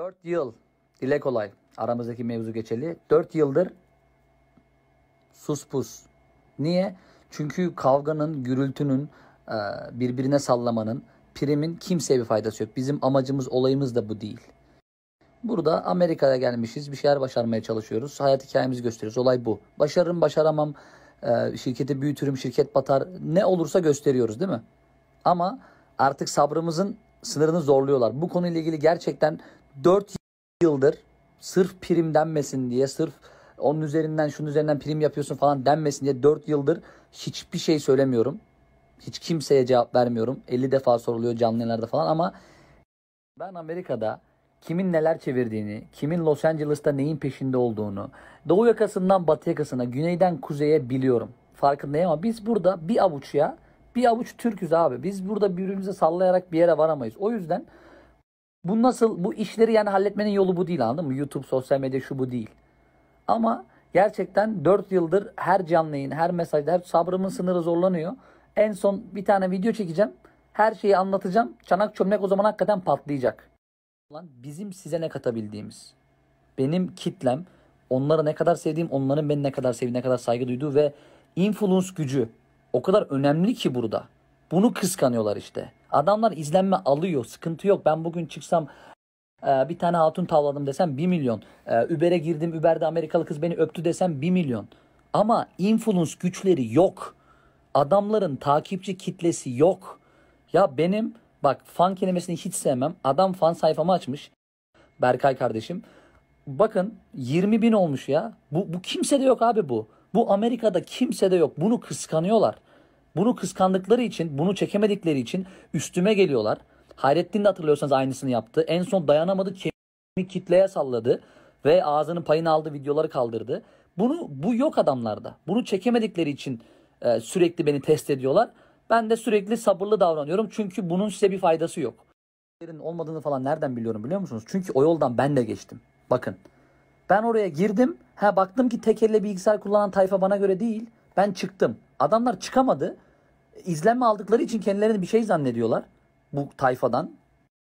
4 yıl dile kolay aramızdaki mevzu geçeli. 4 yıldır sus pus. Niye? Çünkü kavganın, gürültünün, e, birbirine sallamanın, primin kimseye bir faydası yok. Bizim amacımız, olayımız da bu değil. Burada Amerika'ya gelmişiz, bir şeyler başarmaya çalışıyoruz. Hayat hikayemizi gösteriyoruz. Olay bu. Başarırım, başaramam, e, şirketi büyütürüm, şirket batar. Ne olursa gösteriyoruz değil mi? Ama artık sabrımızın sınırını zorluyorlar. Bu konuyla ilgili gerçekten 4 yıldır sırf prim denmesin diye sırf onun üzerinden şunun üzerinden prim yapıyorsun falan denmesin diye 4 yıldır hiçbir şey söylemiyorum. Hiç kimseye cevap vermiyorum. 50 defa soruluyor canlı yayınlarda falan ama ben Amerika'da kimin neler çevirdiğini, kimin Los Angeles'ta neyin peşinde olduğunu, doğu yakasından batı yakasına, güneyden kuzeye biliyorum. Farkındayım ama biz burada bir avuç ya, bir avuç Türk'üz abi. Biz burada birbirimize sallayarak bir yere varamayız. O yüzden bu nasıl bu işleri yani halletmenin yolu bu değil anladın mı? YouTube, sosyal medya şu bu değil. Ama gerçekten 4 yıldır her canlı her mesajda her sabrımın sınırı zorlanıyor. En son bir tane video çekeceğim. Her şeyi anlatacağım. Çanak çömlek o zaman hakikaten patlayacak. Lan bizim size ne katabildiğimiz. Benim kitlem onları ne kadar sevdiğim, onların beni ne kadar sevdiği, ne kadar saygı duyduğu ve influence gücü o kadar önemli ki burada. Bunu kıskanıyorlar işte. Adamlar izlenme alıyor. Sıkıntı yok. Ben bugün çıksam e, bir tane hatun tavladım desem 1 milyon. E, Uber'e girdim. Uber'de Amerikalı kız beni öptü desem 1 milyon. Ama influence güçleri yok. Adamların takipçi kitlesi yok. Ya benim bak fan kelimesini hiç sevmem. Adam fan sayfamı açmış. Berkay kardeşim. Bakın 20 bin olmuş ya. Bu, bu kimse de yok abi bu. Bu Amerika'da kimse de yok. Bunu kıskanıyorlar. Bunu kıskandıkları için, bunu çekemedikleri için üstüme geliyorlar. Hayrettin de hatırlıyorsanız aynısını yaptı. En son dayanamadı, kemik kitleye salladı ve ağzının payını aldı, videoları kaldırdı. Bunu bu yok adamlarda. Bunu çekemedikleri için e, sürekli beni test ediyorlar. Ben de sürekli sabırlı davranıyorum çünkü bunun size bir faydası yok. Olmadığını falan nereden biliyorum biliyor musunuz? Çünkü o yoldan ben de geçtim. Bakın. Ben oraya girdim. Ha baktım ki tek elle bilgisayar kullanan tayfa bana göre değil. Ben çıktım. Adamlar çıkamadı izlenme aldıkları için kendilerini bir şey zannediyorlar. Bu tayfadan.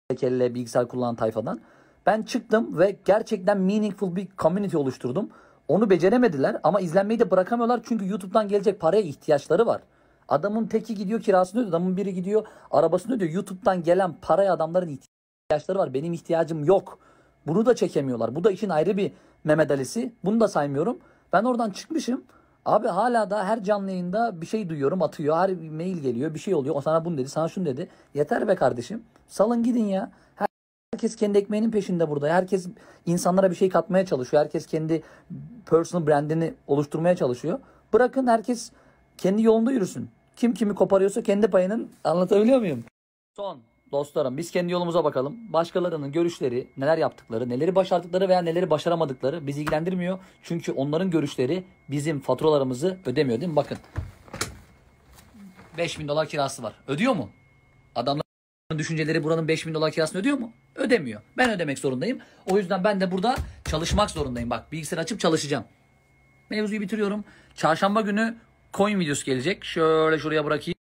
Tekelle bilgisayar kullanan tayfadan. Ben çıktım ve gerçekten meaningful bir community oluşturdum. Onu beceremediler ama izlenmeyi de bırakamıyorlar çünkü YouTube'dan gelecek paraya ihtiyaçları var. Adamın teki gidiyor kirasını ödüyor, adamın biri gidiyor arabasını ödüyor. YouTube'dan gelen paraya adamların ihtiyaçları var. Benim ihtiyacım yok. Bunu da çekemiyorlar. Bu da için ayrı bir Mehmet Ali'si. Bunu da saymıyorum. Ben oradan çıkmışım. Abi hala da her canlı yayında bir şey duyuyorum atıyor. Her mail geliyor bir şey oluyor. O sana bunu dedi sana şunu dedi. Yeter be kardeşim. Salın gidin ya. Herkes kendi ekmeğinin peşinde burada. Herkes insanlara bir şey katmaya çalışıyor. Herkes kendi personal brandini oluşturmaya çalışıyor. Bırakın herkes kendi yolunda yürüsün. Kim kimi koparıyorsa kendi payının anlatabiliyor muyum? Son. Dostlarım biz kendi yolumuza bakalım. Başkalarının görüşleri, neler yaptıkları, neleri başardıkları veya neleri başaramadıkları bizi ilgilendirmiyor. Çünkü onların görüşleri bizim faturalarımızı ödemiyor değil mi? Bakın. 5000 dolar kirası var. Ödüyor mu? Adamların düşünceleri buranın 5000 dolar kirasını ödüyor mu? Ödemiyor. Ben ödemek zorundayım. O yüzden ben de burada çalışmak zorundayım. Bak bilgisayar açıp çalışacağım. Mevzuyu bitiriyorum. Çarşamba günü coin videosu gelecek. Şöyle şuraya bırakayım.